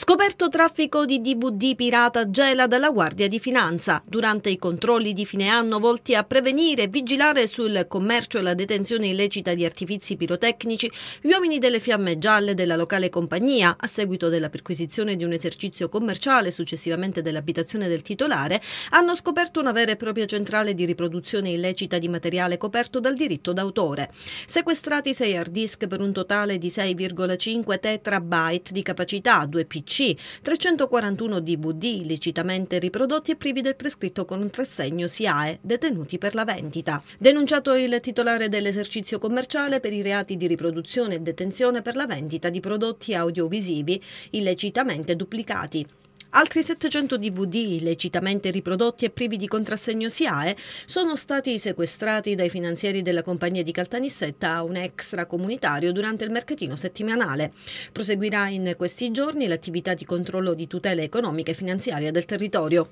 Scoperto traffico di DVD pirata gela dalla Guardia di Finanza. Durante i controlli di fine anno volti a prevenire e vigilare sul commercio e la detenzione illecita di artifizi pirotecnici, gli uomini delle fiamme gialle della locale compagnia, a seguito della perquisizione di un esercizio commerciale successivamente dell'abitazione del titolare, hanno scoperto una vera e propria centrale di riproduzione illecita di materiale coperto dal diritto d'autore. Sequestrati 6 hard disk per un totale di 6,5 terabyte di capacità, 2 PC PC, 341 DVD illecitamente riprodotti e privi del prescritto contrassegno SIAE, detenuti per la vendita. Denunciato il titolare dell'esercizio commerciale per i reati di riproduzione e detenzione per la vendita di prodotti audiovisivi illecitamente duplicati. Altri 700 DVD, illecitamente riprodotti e privi di contrassegno SIAE, eh, sono stati sequestrati dai finanzieri della compagnia di Caltanissetta a un extracomunitario durante il mercatino settimanale. Proseguirà in questi giorni l'attività di controllo di tutela economica e finanziaria del territorio.